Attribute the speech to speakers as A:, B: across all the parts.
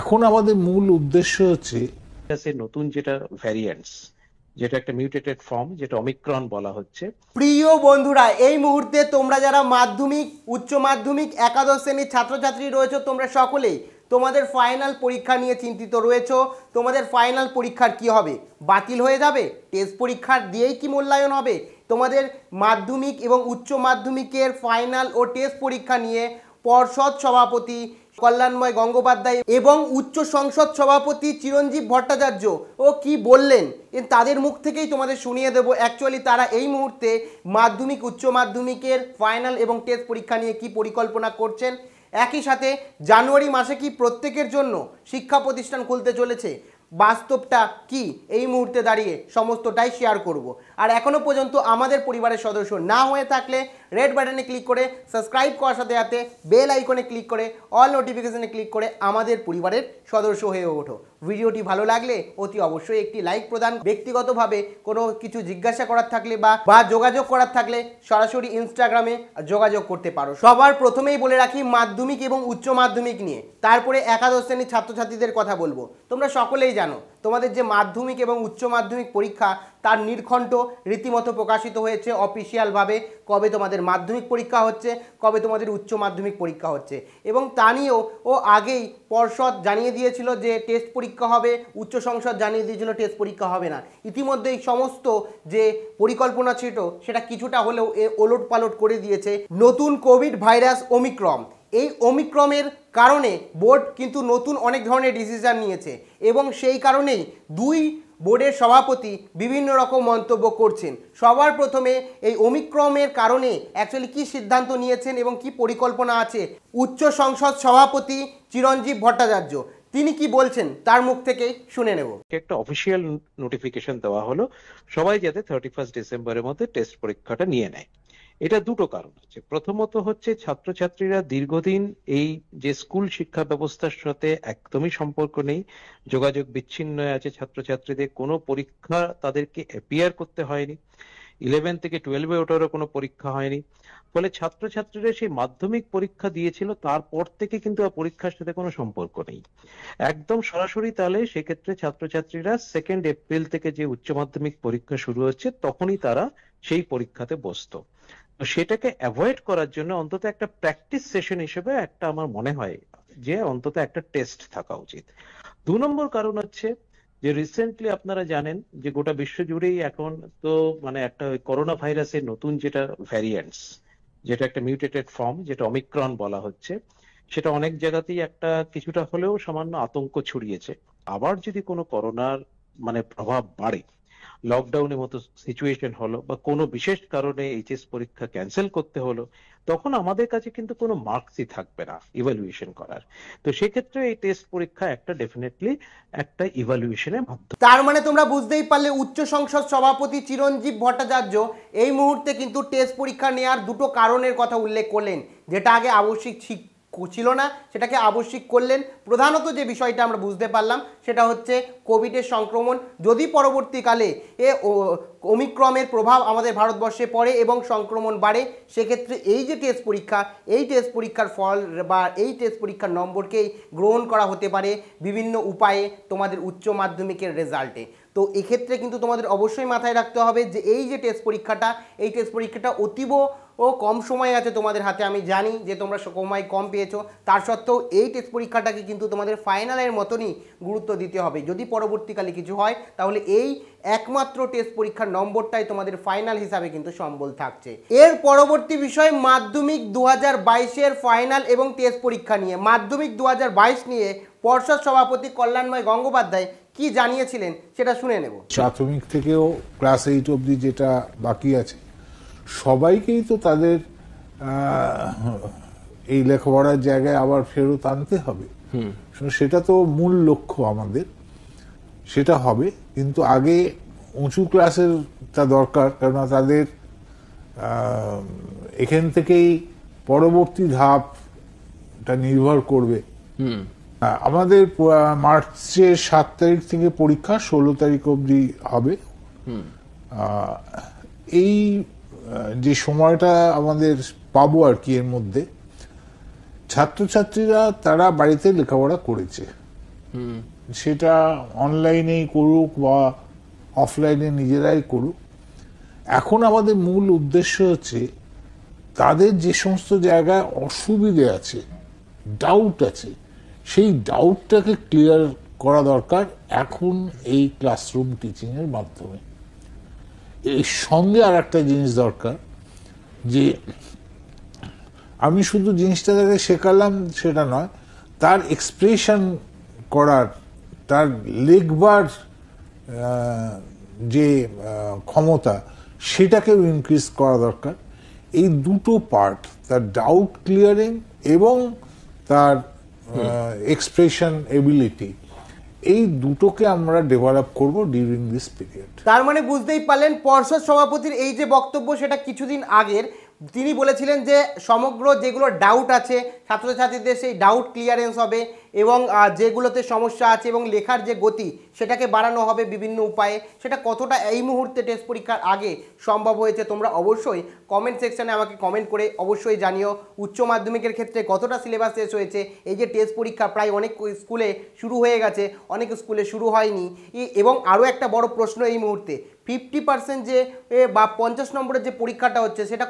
A: এখন আমাদের মূল উদ্দেশ্য হচ্ছে নতুন যেটা ভ্যারিয়েন্টস যেটা একটা মিউটেটেড ফর্ম যেটা অমিক্রন বলা হচ্ছে
B: প্রিয় বন্ধুরা এই মুহূর্তে তোমরা যারা মাধ্যমিক উচ্চ মাধ্যমিক একাদশ শ্রেণীর ছাত্রছাত্রী রয়েছে তোমরা সকলেই তোমাদের ফাইনাল পরীক্ষা নিয়ে চিন্তিত রয়েছ তোমাদের ফাইনাল পরীক্ষার কি হবে বাতিল হয়ে যাবে টেস্ট পরীক্ষার দিয়েই কি মূল্যায়ন হবে তোমাদের মাধ্যমিক এবং উচ্চ মাধ্যমিকের ফাইনাল ও টেস্ট পরীক্ষা নিয়ে পর্ষদ সভাপতি কল্যাণময় গঙ্গোপাধ্যায় এবং উচ্চ সংসদ সভাপতি চিরঞ্জীব ভট্টাচার্য ও কি বললেন তাদের মুখ থেকেই তোমাদের শুনিয়ে দেব অ্যাকচুয়ালি তারা এই মুহূর্তে মাধ্যমিক উচ্চ মাধ্যমিকের ফাইনাল এবং টেস্ট পরীক্ষা নিয়ে কি পরিকল্পনা করছেন একই সাথে জানুয়ারি মাসে কি প্রত্যেকের জন্য শিক্ষা প্রতিষ্ঠান খুলতে চলেছে বাস্তবটা কি এই মুহূর্তে দাঁড়িয়ে সমস্তটাই শেয়ার করব। আর এখনও পর্যন্ত আমাদের পরিবারের সদস্য না হয়ে থাকলে রেড বাটনে ক্লিক করে সাবস্ক্রাইব করার সাথে সাথে বেল আইকনে ক্লিক করে অল নোটিফিকেশানে ক্লিক করে আমাদের পরিবারের সদস্য হয়ে ওঠো ভিডিওটি ভালো লাগলে অতি অবশ্যই একটি লাইক প্রদান ব্যক্তিগতভাবে কোনো কিছু জিজ্ঞাসা করার থাকলে বা বা যোগাযোগ করার থাকলে সরাসরি ইনস্টাগ্রামে যোগাযোগ করতে পারো সবার প্রথমেই বলে রাখি মাধ্যমিক এবং উচ্চ মাধ্যমিক নিয়ে তারপরে একাদশ শ্রেণীর ছাত্রছাত্রীদের কথা বলবো তোমরা সকলেই কেন তোমাদের যে মাধ্যমিক এবং উচ্চ মাধ্যমিক পরীক্ষা তার নির্ঘণ্ট রীতিমতো প্রকাশিত হয়েছে অফিসিয়ালভাবে কবে তোমাদের মাধ্যমিক পরীক্ষা হচ্ছে কবে তোমাদের উচ্চ মাধ্যমিক পরীক্ষা হচ্ছে এবং তা নিয়েও ও আগেই পর্ষদ জানিয়ে দিয়েছিল যে টেস্ট পরীক্ষা হবে উচ্চ সংসদ জানিয়ে দিয়েছিল টেস্ট পরীক্ষা হবে না ইতিমধ্যে এই সমস্ত যে পরিকল্পনা ছিল সেটা কিছুটা হলেও এ ওলট পালট করে দিয়েছে নতুন কোভিড ভাইরাস ওমিক্রম এই ওমিক্রমের কারণে বোর্ড কিন্তু নতুন অনেক ধরনের ডিসিশান নিয়েছে এবং সেই কারণেই দুই বোর্ডের সভাপতি বিভিন্ন রকম মন্তব্য করছেন সবার প্রথমে এই ওমিক্রমের কারণে অ্যাকচুয়ালি কি সিদ্ধান্ত নিয়েছেন এবং কি পরিকল্পনা আছে উচ্চ সংসদ সভাপতি চিরঞ্জীব ভট্টাচার্য
A: তিনি কি বলছেন তার মুখ থেকে শুনে নেব একটা অফিসিয়াল নোটিফিকেশন দেওয়া হলো সবাই যাতে থার্টি ফার্স্ট ডিসেম্বরের মধ্যে টেস্ট পরীক্ষাটা নিয়ে নেয় এটা দুটো কারণ হচ্ছে প্রথমত হচ্ছে ছাত্রছাত্রীরা দীর্ঘদিন এই যে স্কুল শিক্ষা ব্যবস্থার সাথে একদমই সম্পর্ক নেই যোগাযোগ বিচ্ছিন্ন আছে ছাত্রছাত্রীদের কোনো পরীক্ষা তাদেরকে অ্যাপিয়ার করতে হয়নি ইলেভেন থেকে টুয়েলভে ওঠারও কোনো পরীক্ষা হয়নি ফলে ছাত্রছাত্রীরা সেই মাধ্যমিক পরীক্ষা দিয়েছিল তারপর থেকে কিন্তু পরীক্ষার সাথে কোনো সম্পর্ক নেই একদম সরাসরি তাহলে সেক্ষেত্রে ছাত্রছাত্রীরা সেকেন্ড এপ্রিল থেকে যে উচ্চ মাধ্যমিক পরীক্ষা শুরু হচ্ছে তখনই তারা সেই পরীক্ষাতে বসত তো সেটাকে অ্যাভয়েড করার জন্য অন্তত একটা প্র্যাকটিস সেশন হিসেবে একটা আমার মনে হয় যে অন্তত একটা টেস্ট থাকা উচিত দু নম্বর কারণ হচ্ছে যে রিসেন্টলি আপনারা জানেন যে গোটা বিশ্ব জুড়েই এখন তো মানে একটা করোনা ভাইরাসের নতুন যেটা ভ্যারিয়েন্টস যেটা একটা মিউটেটেড ফর্ম যেটা অমিক্রন বলা হচ্ছে সেটা অনেক জায়গাতেই একটা কিছুটা হলেও সামান্য আতঙ্ক ছড়িয়েছে আবার যদি কোনো করোনার মানে প্রভাব বাড়ে লকডাউনের মতো সিচুয়েশন হলো বা কোনো বিশেষ কারণে এইচএস পরীক্ষা ক্যান্সেল করতে হলো তখন আমাদের কাছে কিন্তু কোনো মার্কসই থাকবে না ইভ্যালুয়েশন করার তো সেক্ষেত্রে এই টেস্ট পরীক্ষা একটা ডেফিনেটলি একটা ইভ্যালুয়েশনের মাধ্যম তার মানে তোমরা বুঝতেই পারলে উচ্চ
B: সংসদ সভাপতি চিরঞ্জীব ভট্টাচার্য এই মুহূর্তে কিন্তু টেস্ট পরীক্ষা নেওয়ার দুটো কারণের কথা উল্লেখ করলেন যেটা আগে আবশ্যিক ছিল না সেটাকে আবশ্যিক করলেন প্রধানত যে বিষয়টা আমরা বুঝতে পারলাম সেটা হচ্ছে কোভিডের সংক্রমণ যদি পরবর্তীকালে এ ওমিক্রমের প্রভাব আমাদের ভারতবর্ষে পড়ে এবং সংক্রমণ বাড়ে সেক্ষেত্রে এই যে টেস্ট পরীক্ষা এই টেস্ট পরীক্ষার ফল বা এই টেস্ট পরীক্ষার নম্বরকেই গ্রহণ করা হতে পারে বিভিন্ন উপায়ে তোমাদের উচ্চ মাধ্যমিকের রেজাল্টে তো এক্ষেত্রে কিন্তু তোমাদের অবশ্যই মাথায় রাখতে হবে যে এই যে টেস্ট পরীক্ষাটা এই টেস্ট পরীক্ষাটা অতীব ও কম সময় আছে তোমাদের হাতে আমি জানি যে তোমরা সময় কম পেয়েছো তার সত্ত্বেও এই টেস্ট পরীক্ষাটাকে কিন্তু তোমাদের ফাইনালের মতনই গুরুত্ব দিতে হবে যদি পরবর্তীকালে কিছু হয় তাহলে এই একমাত্র টেস্ট পরীক্ষার নম্বরটাই তোমাদের ফাইনাল হিসাবে কিন্তু সম্বল থাকছে এর পরবর্তী বিষয় মাধ্যমিক দু হাজার ফাইনাল এবং টেস্ট পরীক্ষা নিয়ে মাধ্যমিক দু নিয়ে পর্ষদ সভাপতি কল্যাণময় গঙ্গোপাধ্যায় কি জানিয়েছিলেন সেটা শুনে নেব
C: প্রাথমিক থেকেও ক্লাস এইট অবধি যেটা বাকি আছে সবাইকেই তো তাদের এই লেখাপড়ার জায়গায় আবার ফেরত আনতে হবে সেটা তো মূল লক্ষ্য আমাদের সেটা হবে কিন্তু আগে উঁচু ক্লাসের তা দরকার কেননা তাদের এখান থেকেই পরবর্তী ধাপটা নির্ভর করবে আমাদের মার্চের সাত তারিখ থেকে পরীক্ষা ষোলো তারিখ অবধি হবে এই যে সময়টা আমাদের পাবো আর কি এর মধ্যে ছাত্রছাত্রীরা তারা বাড়িতে লেখাপড়া করেছে সেটা অনলাইনেই করুক বা অফলাইনে নিজেরাই করুক এখন আমাদের মূল উদ্দেশ্য হচ্ছে তাদের যে সমস্ত জায়গায় অসুবিধে আছে ডাউট আছে সেই ডাউটটাকে ক্লিয়ার করা দরকার এখন এই ক্লাসরুম টিচিংয়ের মাধ্যমে এই সঙ্গে আর একটা জিনিস দরকার যে আমি শুধু জিনিসটা তাকে শেখালাম সেটা নয় তার এক্সপ্রেশন করার তার লিখবার যে ক্ষমতা সেটাকেও ইনক্রিজ করা দরকার এই দুটো পার্ট তার ডাউট ক্লিয়ারিং এবং তার এক্সপ্রেশন এবিলিটি এই দুটোকে আমরা ডেভেলপ করব ডিউরিং দিস পিরিয়ড
B: তার মানে বুঝতেই পারলেন পর্ষদ সভাপতির এই যে বক্তব্য সেটা কিছুদিন আগের তিনি বলেছিলেন যে সমগ্র যেগুলো ডাউট আছে ছাত্রছাত্রীদের সেই ডাউট ক্লিয়ারেন্স হবে এবং যেগুলোতে সমস্যা আছে এবং লেখার যে গতি সেটাকে বাড়ানো হবে বিভিন্ন উপায়ে সেটা কতটা এই মুহূর্তে টেস্ট পরীক্ষার আগে সম্ভব হয়েছে তোমরা অবশ্যই কমেন্ট সেকশানে আমাকে কমেন্ট করে অবশ্যই জানিও উচ্চ মাধ্যমিকের ক্ষেত্রে কতটা সিলেবাস শেষ হয়েছে এই যে টেস্ট পরীক্ষা প্রায় অনেক স্কুলে শুরু হয়ে গেছে অনেক স্কুলে শুরু হয়নি এবং আরও একটা বড় প্রশ্ন এই মুহূর্তে ফিফটি পার্সেন্ট যে বা পঞ্চাশ নম্বরের যে পরীক্ষাটা হচ্ছে সেটা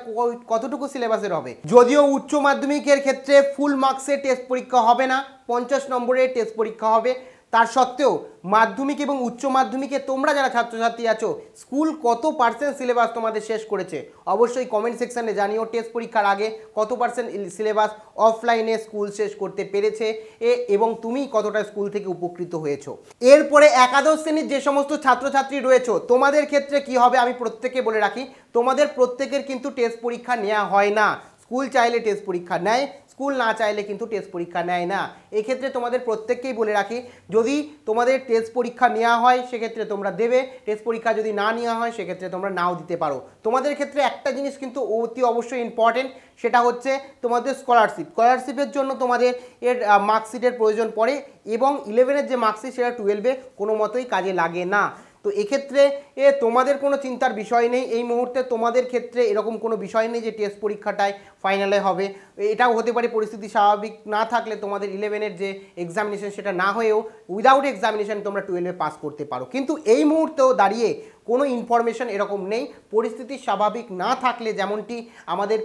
B: কতটুকু সিলেবাসের হবে যদিও উচ্চ মাধ্যমিকের ক্ষেত্রে ফুল মার্কসে টেস্ট পরীক্ষা হবে না পঞ্চাশ নম্বরের টেস্ট পরীক্ষা হবে তার সত্ত্বেও মাধ্যমিক এবং উচ্চ মাধ্যমিকে তোমরা যারা ছাত্রছাত্রী আছো স্কুল কত পার্সেন্ট সিলেবাস তোমাদের শেষ করেছে অবশ্যই কমেন্ট সেকশানে জানিও টেস্ট পরীক্ষার আগে কত পার্সেন্ট সিলেবাস অফলাইনে স্কুল শেষ করতে পেরেছে এ এবং তুমি কতটা স্কুল থেকে উপকৃত হয়েছো এরপরে একাদশ শ্রেণীর যে সমস্ত ছাত্রছাত্রী রয়েছে তোমাদের ক্ষেত্রে কি হবে আমি প্রত্যেকে বলে রাখি তোমাদের প্রত্যেকের কিন্তু টেস্ট পরীক্ষা নেওয়া হয় না স্কুল চাইলে টেস্ট পরীক্ষা নেয় স্কুল না চাইলে কিন্তু টেস্ট পরীক্ষা নেয় না এক্ষেত্রে তোমাদের প্রত্যেককেই বলে রাখি যদি তোমাদের টেস্ট পরীক্ষা নেওয়া হয় সেক্ষেত্রে তোমরা দেবে টেস্ট পরীক্ষা যদি না নেওয়া হয় সেক্ষেত্রে তোমরা নাও দিতে পারো তোমাদের ক্ষেত্রে একটা জিনিস কিন্তু অতি অবশ্যই ইম্পর্টেন্ট সেটা হচ্ছে তোমাদের স্কলারশিপ স্কলারশিপের জন্য তোমাদের এর মার্কশিটের প্রয়োজন পড়ে এবং ইলেভেনের যে মার্কশিট সেটা টুয়েলভে কোনো মতোই কাজে লাগে না তো এক্ষেত্রে এ তোমাদের কোনো চিন্তার বিষয় নেই এই মুহূর্তে তোমাদের ক্ষেত্রে এরকম কোনো বিষয় নেই যে টেস্ট পরীক্ষাটায় ফাইনালে হবে এটাও হতে পারে পরিস্থিতি স্বাভাবিক না থাকলে তোমাদের ইলেভেনের যে এক্সামিনেশন সেটা না হয়েও উইদাউট এক্সামিনেশন তোমরা টুয়েলভে পাস করতে পারো কিন্তু এই মুহূর্তেও দাঁড়িয়ে কোনো ইনফরমেশন এরকম নেই পরিস্থিতি স্বাভাবিক না থাকলে যেমনটি আমাদের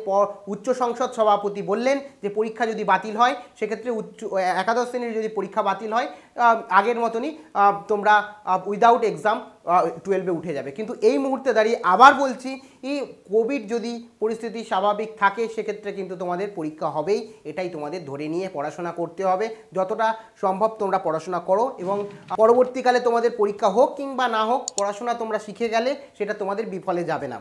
B: উচ্চ সংসদ সভাপতি বললেন যে পরীক্ষা যদি বাতিল হয় সেক্ষেত্রে উচ্চ একাদশ শ্রেণীর যদি পরীক্ষা বাতিল হয় আগের মতনই তোমরা উইদাউট এক্সাম টুয়েলভে উঠে যাবে কিন্তু এই মুহূর্তে দাঁড়িয়ে আবার বলছি এই কোভিড যদি পরিস্থিতি স্বাভাবিক থাকে সেক্ষেত্রে কিন্তু তোমাদের পরীক্ষা হবেই এটাই তোমাদের ধরে নিয়ে পড়াশোনা করতে হবে যতটা সম্ভব তোমরা পড়াশোনা করো এবং পরবর্তীকালে তোমাদের পরীক্ষা হোক কিংবা না হোক পড়াশোনা তোমরা শিখে গেলে সেটা তোমাদের বিফলে যাবে না